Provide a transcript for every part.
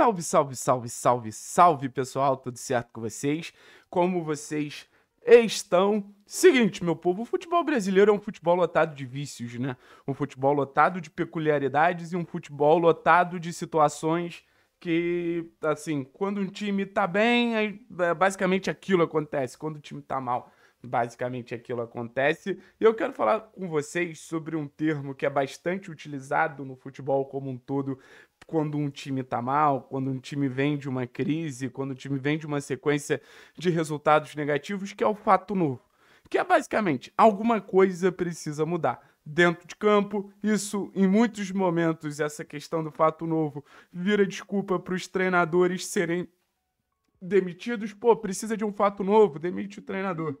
Salve, salve, salve, salve, salve, pessoal, tudo certo com vocês? Como vocês estão? Seguinte, meu povo, o futebol brasileiro é um futebol lotado de vícios, né? Um futebol lotado de peculiaridades e um futebol lotado de situações que, assim, quando um time tá bem, é, basicamente aquilo acontece. Quando o time tá mal, basicamente aquilo acontece. E eu quero falar com vocês sobre um termo que é bastante utilizado no futebol como um todo, quando um time tá mal, quando um time vem de uma crise, quando o um time vem de uma sequência de resultados negativos, que é o fato novo. Que é basicamente alguma coisa precisa mudar dentro de campo. Isso, em muitos momentos, essa questão do fato novo vira desculpa para os treinadores serem demitidos. Pô, precisa de um fato novo, demite o treinador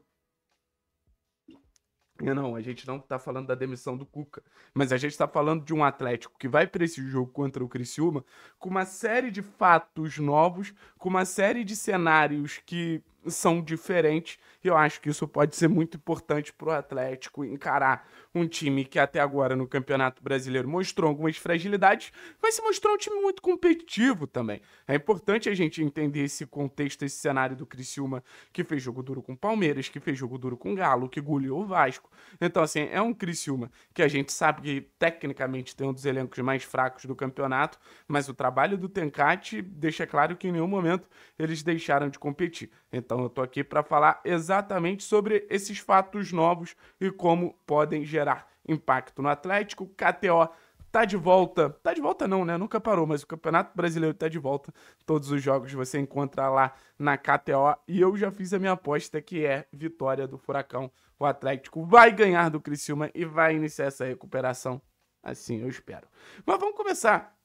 não, a gente não está falando da demissão do Cuca, mas a gente está falando de um Atlético que vai para esse jogo contra o Criciúma com uma série de fatos novos, com uma série de cenários que são diferentes. E eu acho que isso pode ser muito importante para o Atlético encarar um time que até agora no Campeonato Brasileiro mostrou algumas fragilidades, mas se mostrou um time muito competitivo também. É importante a gente entender esse contexto, esse cenário do Criciúma, que fez jogo duro com o Palmeiras, que fez jogo duro com o Galo, que goleou o Vasco. Então, assim, é um Criciúma que a gente sabe que tecnicamente tem um dos elencos mais fracos do campeonato, mas o trabalho do Tencate deixa claro que em nenhum momento eles deixaram de competir. Então, eu estou aqui para falar exatamente sobre esses fatos novos e como podem gerar impacto no Atlético. KTO tá de volta. Tá de volta não, né? Nunca parou, mas o Campeonato Brasileiro tá de volta. Todos os jogos você encontra lá na KTO. E eu já fiz a minha aposta que é vitória do Furacão. O Atlético vai ganhar do Criciúma e vai iniciar essa recuperação. Assim eu espero. Mas vamos começar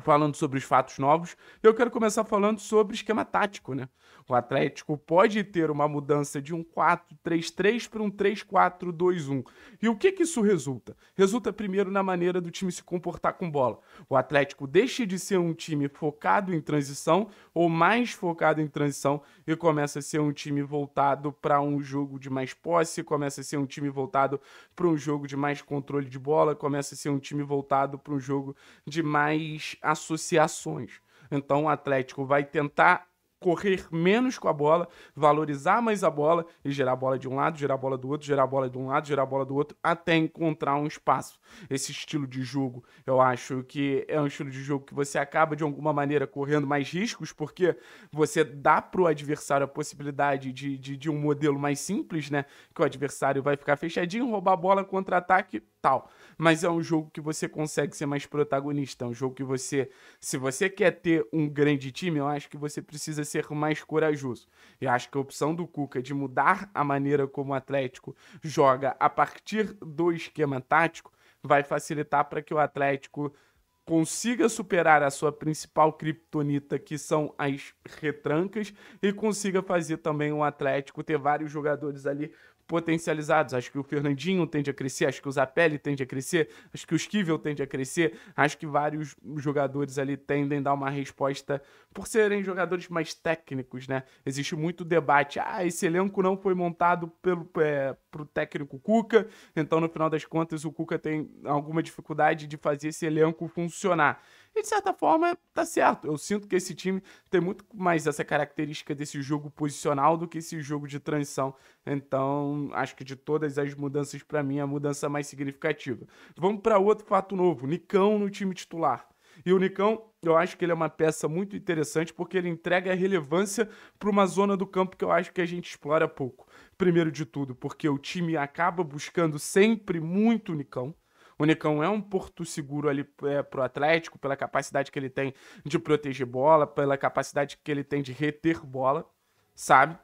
falando sobre os fatos novos, eu quero começar falando sobre esquema tático, né? O Atlético pode ter uma mudança de um 4-3-3 para um 3-4-2-1. E o que, que isso resulta? Resulta primeiro na maneira do time se comportar com bola. O Atlético deixa de ser um time focado em transição ou mais focado em transição e começa a ser um time voltado para um jogo de mais posse, começa a ser um time voltado para um jogo de mais controle de bola, começa a ser um time voltado para um jogo de mais associações. Então o Atlético vai tentar correr menos com a bola, valorizar mais a bola e gerar a bola de um lado, gerar a bola do outro, gerar a bola de um lado, gerar a bola do outro, até encontrar um espaço. Esse estilo de jogo, eu acho que é um estilo de jogo que você acaba de alguma maneira correndo mais riscos, porque você dá para o adversário a possibilidade de, de, de um modelo mais simples, né? Que o adversário vai ficar fechadinho, roubar a bola, contra-ataque, tal. Mas é um jogo que você consegue ser mais protagonista. É um jogo que você. Se você quer ter um grande time, eu acho que você precisa ser mais corajoso. Eu acho que a opção do Cuca de mudar a maneira como o Atlético joga a partir do esquema tático vai facilitar para que o Atlético consiga superar a sua principal criptonita, que são as retrancas, e consiga fazer também o Atlético ter vários jogadores ali potencializados. Acho que o Fernandinho tende a crescer, acho que o Zapelli tende a crescer, acho que o Esquivel tende a crescer, acho que vários jogadores ali tendem a dar uma resposta por serem jogadores mais técnicos, né? Existe muito debate. Ah, esse elenco não foi montado pelo é, pro técnico Cuca, então no final das contas o Cuca tem alguma dificuldade de fazer esse elenco funcionar. E de certa forma, tá certo. Eu sinto que esse time tem muito mais essa característica desse jogo posicional do que esse jogo de transição. Então, acho que de todas as mudanças, para mim, é a mudança mais significativa. Vamos para outro fato novo: Nicão no time titular. E o Nicão, eu acho que ele é uma peça muito interessante porque ele entrega relevância para uma zona do campo que eu acho que a gente explora pouco. Primeiro de tudo, porque o time acaba buscando sempre muito o Nicão. O Nicão é um porto seguro ali é, pro Atlético, pela capacidade que ele tem de proteger bola, pela capacidade que ele tem de reter bola, sabe?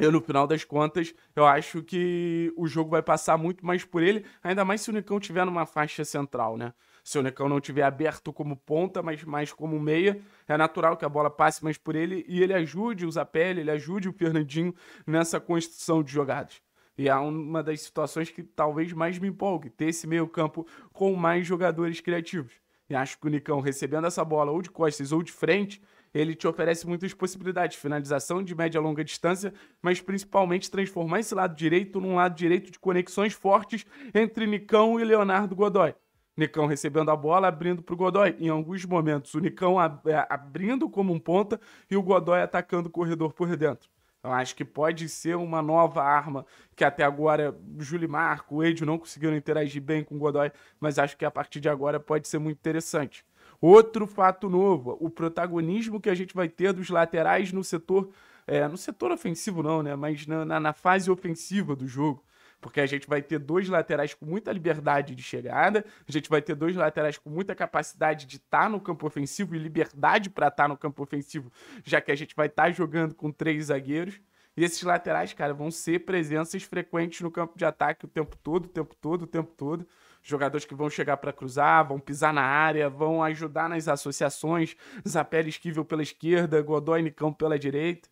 Eu, no final das contas, eu acho que o jogo vai passar muito mais por ele, ainda mais se o Nicão tiver numa faixa central, né? Se o Necão não tiver aberto como ponta, mas mais como meia, é natural que a bola passe mais por ele e ele ajude o Zapelli, ele ajude o Fernandinho nessa construção de jogadas. E é uma das situações que talvez mais me empolgue, ter esse meio campo com mais jogadores criativos. E acho que o Nicão, recebendo essa bola ou de costas ou de frente, ele te oferece muitas possibilidades, finalização de média longa distância, mas principalmente transformar esse lado direito num lado direito de conexões fortes entre Nicão e Leonardo Godoy. Nicão recebendo a bola, abrindo para o Godoy. Em alguns momentos, o Nicão é, abrindo como um ponta e o Godoy atacando o corredor por dentro. Eu então, acho que pode ser uma nova arma que até agora Júlio Marco, o Edio não conseguiram interagir bem com o Godoy, mas acho que a partir de agora pode ser muito interessante. Outro fato novo, o protagonismo que a gente vai ter dos laterais no setor, é, no setor ofensivo não, né, mas na, na, na fase ofensiva do jogo porque a gente vai ter dois laterais com muita liberdade de chegada, a gente vai ter dois laterais com muita capacidade de estar tá no campo ofensivo e liberdade para estar tá no campo ofensivo, já que a gente vai estar tá jogando com três zagueiros. E esses laterais, cara, vão ser presenças frequentes no campo de ataque o tempo todo, o tempo todo, o tempo todo. Jogadores que vão chegar para cruzar, vão pisar na área, vão ajudar nas associações. Zapelli esquivel pela esquerda, Godoy Nicão pela direita.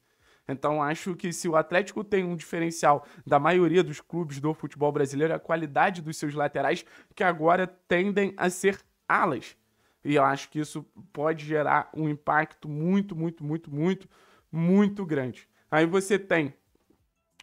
Então acho que se o Atlético tem um diferencial da maioria dos clubes do futebol brasileiro, é a qualidade dos seus laterais, que agora tendem a ser alas. E eu acho que isso pode gerar um impacto muito, muito, muito, muito, muito grande. Aí você tem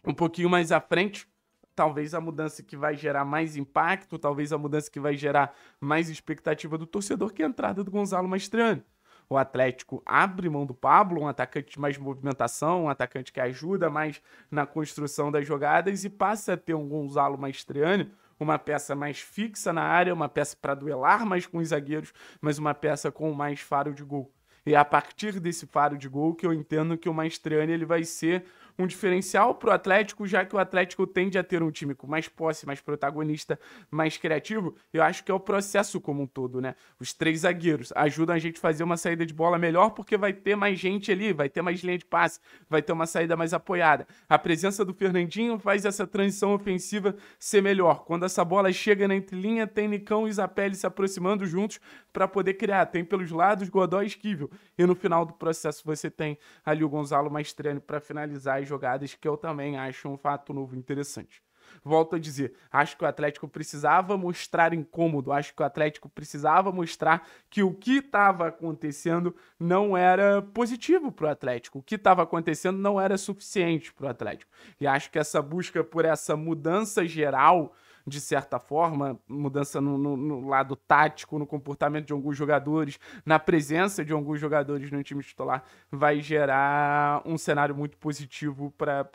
um pouquinho mais à frente, talvez a mudança que vai gerar mais impacto, talvez a mudança que vai gerar mais expectativa do torcedor, que é a entrada do Gonzalo Mastriani o Atlético abre mão do Pablo, um atacante de mais movimentação, um atacante que ajuda mais na construção das jogadas e passa a ter um Gonzalo Maestriani, uma peça mais fixa na área, uma peça para duelar mais com os zagueiros, mas uma peça com mais faro de gol. E é a partir desse faro de gol que eu entendo que o Maestriani ele vai ser um diferencial para o Atlético, já que o Atlético tende a ter um time com mais posse, mais protagonista, mais criativo. Eu acho que é o processo como um todo, né? Os três zagueiros ajudam a gente a fazer uma saída de bola melhor porque vai ter mais gente ali, vai ter mais linha de passe, vai ter uma saída mais apoiada. A presença do Fernandinho faz essa transição ofensiva ser melhor. Quando essa bola chega na entrelinha, tem Nicão e Zapelli se aproximando juntos para poder criar. Tem pelos lados Godó e Esquivel. E no final do processo você tem ali o Gonzalo treino para finalizar jogadas, que eu também acho um fato novo interessante. Volto a dizer, acho que o Atlético precisava mostrar incômodo, acho que o Atlético precisava mostrar que o que estava acontecendo não era positivo para o Atlético, o que estava acontecendo não era suficiente para o Atlético. E acho que essa busca por essa mudança geral de certa forma, mudança no, no, no lado tático, no comportamento de alguns jogadores, na presença de alguns jogadores no time titular, vai gerar um cenário muito positivo para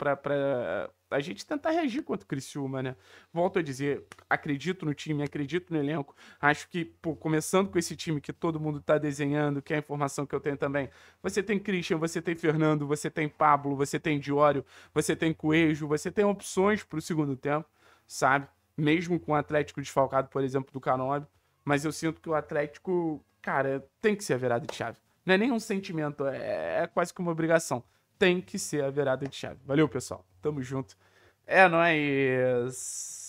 a gente tentar reagir contra o Criciúma, né? Volto a dizer, acredito no time, acredito no elenco. Acho que, pô, começando com esse time que todo mundo está desenhando, que é a informação que eu tenho também. Você tem Christian, você tem Fernando, você tem Pablo, você tem Diório, você tem Coelho, você tem opções para o segundo tempo, sabe? mesmo com o Atlético desfalcado, por exemplo, do Canóbio. Mas eu sinto que o Atlético, cara, tem que ser a virada de chave. Não é nem um sentimento, é, é quase que uma obrigação. Tem que ser a virada de chave. Valeu, pessoal. Tamo junto. É nóis.